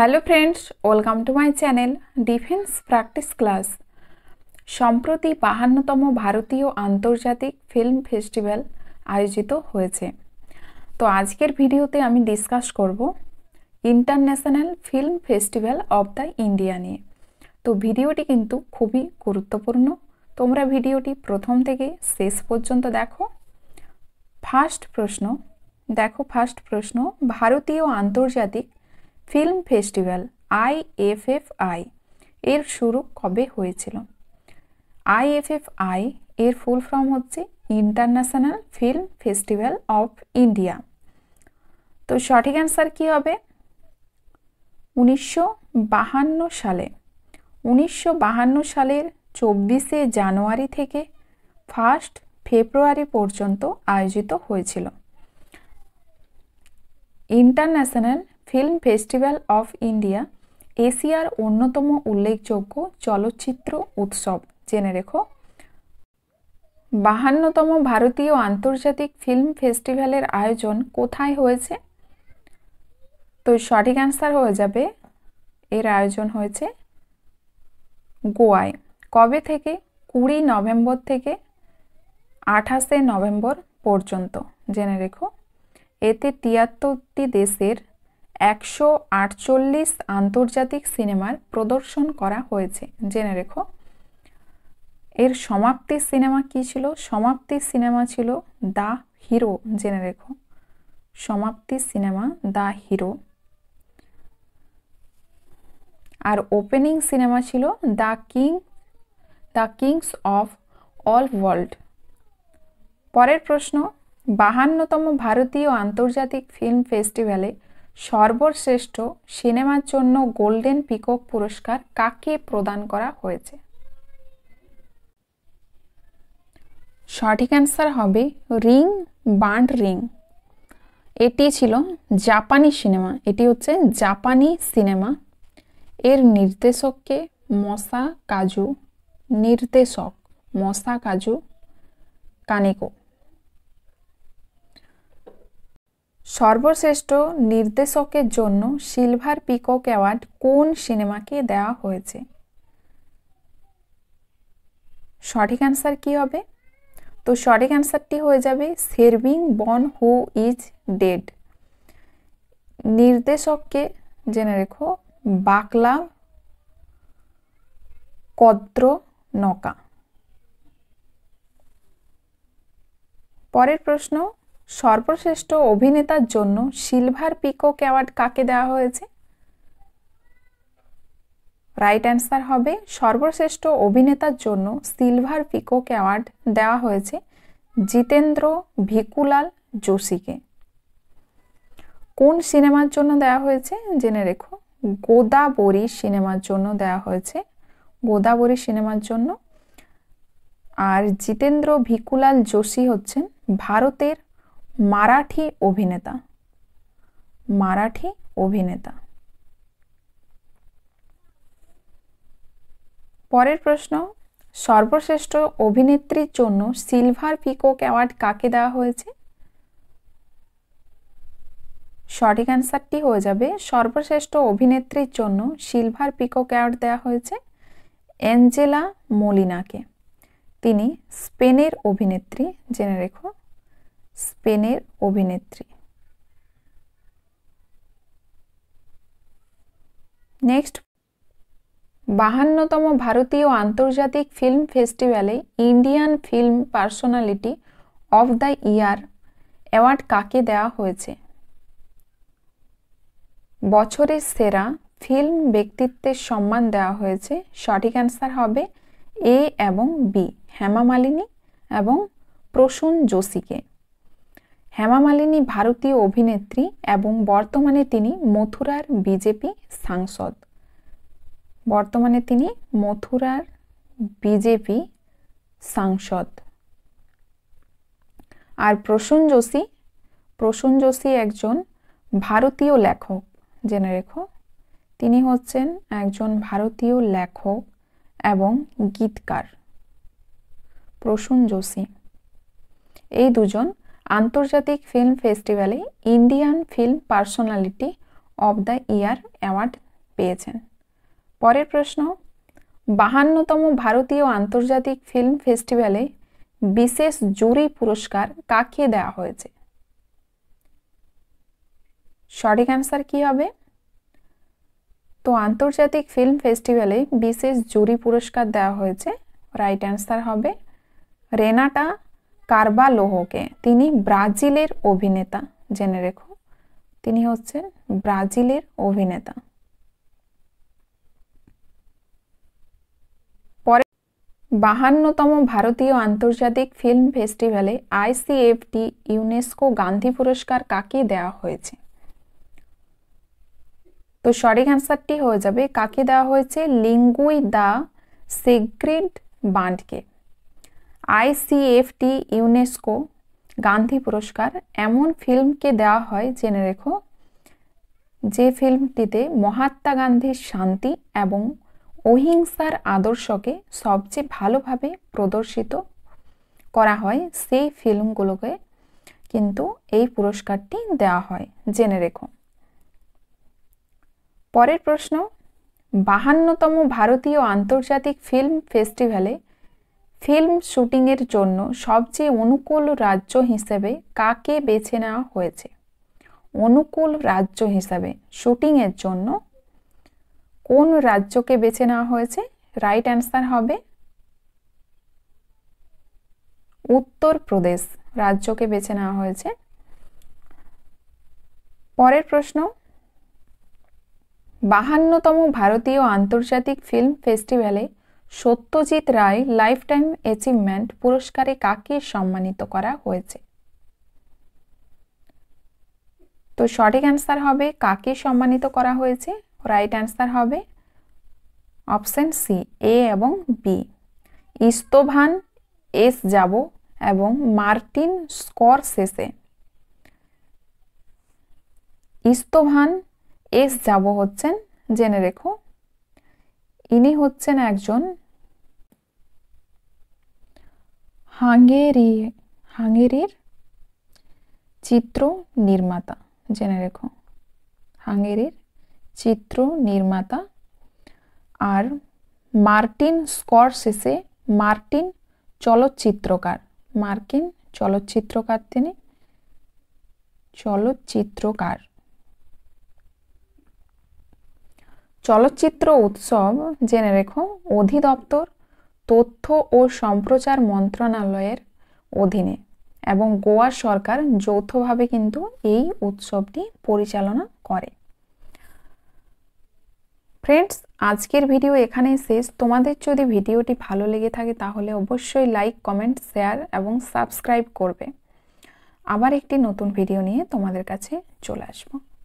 hello friends welcome to my channel defence practice class সম্প্রতি বাহান্নতম ভারতীয় আন্তর্জাতিক ফিল্ম ফেস্টিভ্যাল আয়োজিত হয়েছে তো আজকের ভিডিওতে আমি ডিসকাস করব international film festival of the India নিয়ে তো ভিডিওটি কিন্তু খুবই গুরুত্বপূর্ণ তোমরা ভিডিওটি প্রথম থেকে শেষ পর্যন্ত দেখো ফার্স্ট প্রশ্ন দেখো ফার্স্ট প্রশ্ন ভারতীয় আন্তর্জাতিক film festival I F F I এর শুরু কবে হয়েছিল আইএফএফআই এর ফুল ফর্ম হচ্ছে international film festival of India তো সঠিক অ্যান্সার কী হবে উনিশশো সালে উনিশশো সালের চব্বিশে জানুয়ারি থেকে ফার্স্ট ফেব্রুয়ারি পর্যন্ত আয়োজিত হয়েছিল international film festival of India এশিয়ার অন্যতম উল্লেখযোগ্য চলচ্চিত্র উৎসব জেনে রেখো বাহান্নতম ভারতীয় আন্তর্জাতিক ফিল্ম ফেস্টিভ্যালের আয়োজন কোথায় হয়েছে তো সঠিক অ্যান্সার হয়ে যাবে এর আয়োজন হয়েছে গোয়ায় কবে থেকে কুড়ি নভেম্বর থেকে আঠাশে নভেম্বর পর্যন্ত জেনে রেখো এতে তিয়াত্তরটি দেশের একশো আটচল্লিশ আন্তর্জাতিক সিনেমার প্রদর্শন করা হয়েছে জেনে রেখো এর সমাপ্তি সিনেমা কি ছিল সমাপ্তি সিনেমা ছিল দ্য হিরো জেনে রেখো সমাপ্তি সিনেমা দ্য হিরো আর ওপেনিং সিনেমা ছিল the king the kings of all world পরের প্রশ্ন বাহান্নতম ভারতীয় আন্তর্জাতিক ফিল্ম ফেস্টিভ্যালে সর্বশ্রেষ্ঠ সিনেমার জন্য গোল্ডেন পিকক পুরস্কার কাকে প্রদান করা হয়েছে সঠিক অ্যান্সার হবে রিং বান্ড রিং এটি ছিল জাপানি সিনেমা এটি হচ্ছে জাপানি সিনেমা এর নির্দেশককে মশা কাজু নির্দেশক মশা কাজু কানেকো সর্বশ্রেষ্ঠ নির্দেশকের জন্য সিলভার পিকক অ্যাওয়ার্ড কোন সিনেমাকে দেওয়া হয়েছে সঠিক অ্যান্সার কি হবে তো সঠিক অ্যান্সারটি হয়ে যাবে সেরভিং বন হু ইজ ডেড নির্দেশককে জেনে রেখো বাকলা কদ্র নকা পরের প্রশ্ন সর্বশ্রেষ্ঠ অভিনেতার জন্য সিলভার পিকক অ্যাওয়ার্ড কাকে দেওয়া হয়েছে রাইট অ্যান্সার হবে সর্বশ্রেষ্ঠ অভিনেতার জন্য সিলভার পিকক অ্যাওয়ার্ড দেওয়া হয়েছে জিতেন্দ্র ভিকুলাল যোশীকে কোন সিনেমার জন্য দেওয়া হয়েছে জেনে রেখো গোদাবরী সিনেমার জন্য দেওয়া হয়েছে গোদাবরী সিনেমার জন্য আর জিতেন্দ্র ভিকুলাল যোশী হচ্ছেন ভারতের মারাঠি অভিনেতা মারাঠি অভিনেতা পরের প্রশ্ন সর্বশ্রেষ্ঠ অভিনেত্রীর জন্য সিলভার পিকক অ্যাওয়ার্ড কাকে দেওয়া হয়েছে সঠিক অ্যান্সারটি হয়ে যাবে সর্বশ্রেষ্ঠ অভিনেত্রীর জন্য সিলভার পিকক অ্যাওয়ার্ড দেওয়া হয়েছে অ্যাঞ্জেলা মলিনাকে তিনি স্পেনের অভিনেত্রী জেনে রেখো স্পেনের অভিনেত্রী নেক্সট বাহান্নতম ভারতীয় আন্তর্জাতিক ফিল্ম ফেস্টিভ্যালে Indian film personality of the year award কাকে দেওয়া হয়েছে বছরের সেরা ফিল্ম ব্যক্তিত্বের সম্মান দেওয়া হয়েছে সঠিক অ্যান্সার হবে এ এবং বি হেমা মালিনী এবং প্রসূন যোশীকে হেমা মালিনী ভারতীয় অভিনেত্রী এবং বর্তমানে তিনি মথুরার বিজেপি সাংসদ বর্তমানে তিনি মথুরার বিজেপি সাংসদ আর প্রসূন যোশী প্রসূন যোশী একজন ভারতীয় লেখক জেনে রেখো তিনি হচ্ছেন একজন ভারতীয় লেখক এবং গীতকার প্রসূন যোশী এই দুজন আন্তর্জাতিক ফিল্ম ফেস্টিভ্যালে Indian film personality of the year award পেয়েছেন পরের প্রশ্ন বাহান্নতম ভারতীয় আন্তর্জাতিক ফিল্ম ফেস্টিভ্যালে বিশেষ জুরি পুরস্কার কাকে দেওয়া হয়েছে সঠিক অ্যান্সার কি হবে তো আন্তর্জাতিক ফিল্ম ফেস্টিভ্যালে বিশেষ জুরি পুরস্কার দেওয়া হয়েছে রাইট অ্যান্সার হবে রেনাটা কার্বালোহকে তিনি ব্রাজিলের অভিনেতা জেনে রেখো তিনি হচ্ছেন ব্রাজিলের অভিনেতা পরে বাহান্নতম ভারতীয় আন্তর্জাতিক ফিল্ম ফেস্টিভ্যালে আইসিএফটি ইউনেস্কো গান্ধী পুরস্কার কাকে দেওয়া হয়েছে তো সঠিক অ্যান্সারটি হয়ে যাবে কাকে দেওয়া হয়েছে লিঙ্গুই দা সিগ্রিড বান্ডকে আইসিএফটি ইউনেস্কো গান্ধী পুরস্কার এমন ফিল্মকে দেওয়া হয় জেনে রেখো যে ফিল্মটিতে মহাত্মা গান্ধীর শান্তি এবং অহিংসার আদর্শকে সবচেয়ে ভালোভাবে প্রদর্শিত করা হয় সেই ফিল্মগুলোকে কিন্তু এই পুরস্কারটি দেওয়া হয় জেনে রেখো পরের প্রশ্ন বাহান্নতম ভারতীয় আন্তর্জাতিক ফিল্ম ফেস্টিভ্যালে ফিল্ম শুটিংয়ের জন্য সবচেয়ে অনুকূল রাজ্য হিসেবে কাকে বেছে নেওয়া হয়েছে অনুকূল রাজ্য হিসাবে শুটিংয়ের জন্য কোন রাজ্যকে বেছে নেওয়া হয়েছে রাইট অ্যান্সার হবে উত্তরপ্রদেশ রাজ্যকে বেছে নেওয়া হয়েছে পরের প্রশ্ন বাহান্নতম ভারতীয় আন্তর্জাতিক ফিল্ম ফেস্টিভ্যালে Satyajit Ray lifetime achievement পুরস্কারে কাকে সম্মানিত করা হয়েছে তো সঠিক অ্যান্সার হবে কাকে সম্মানিত করা হয়েছে রাইট অ্যান্সার হবে অপশান সি এ এবং বি ইস্তোভান এস যাব এবং মার্টিন স্কর শেষে ইস্তোভান এস যাব হচ্ছেন জেনে রেখো ইনি হচ্ছেন একজন হাঙ্গেরি হাঙ্গেরির চিত্র নির্মাতা জেনে রেখো হাঙ্গেরির চিত্র নির্মাতা আর মার্টিন স্করসেসে মার্টিন চলচ্চিত্রকার মার্কিন চলচ্চিত্রকার তিনি চলচ্চিত্রকার চলচ্চিত্র উৎসব জেনে রেখো অধিদপ্তর তথ্য ও সম্প্রচার মন্ত্রণালয়ের অধীনে এবং গোয়া সরকার যৌথভাবে কিন্তু এই উৎসবটি পরিচালনা করে ফ্রেন্ডস আজকের ভিডিও এখানে শেষ তোমাদের যদি ভিডিওটি ভালো লেগে থাকে তাহলে অবশ্যই লাইক কমেন্ট শেয়ার এবং সাবস্ক্রাইব করবে আবার একটি নতুন ভিডিও নিয়ে তোমাদের কাছে চলে আসবো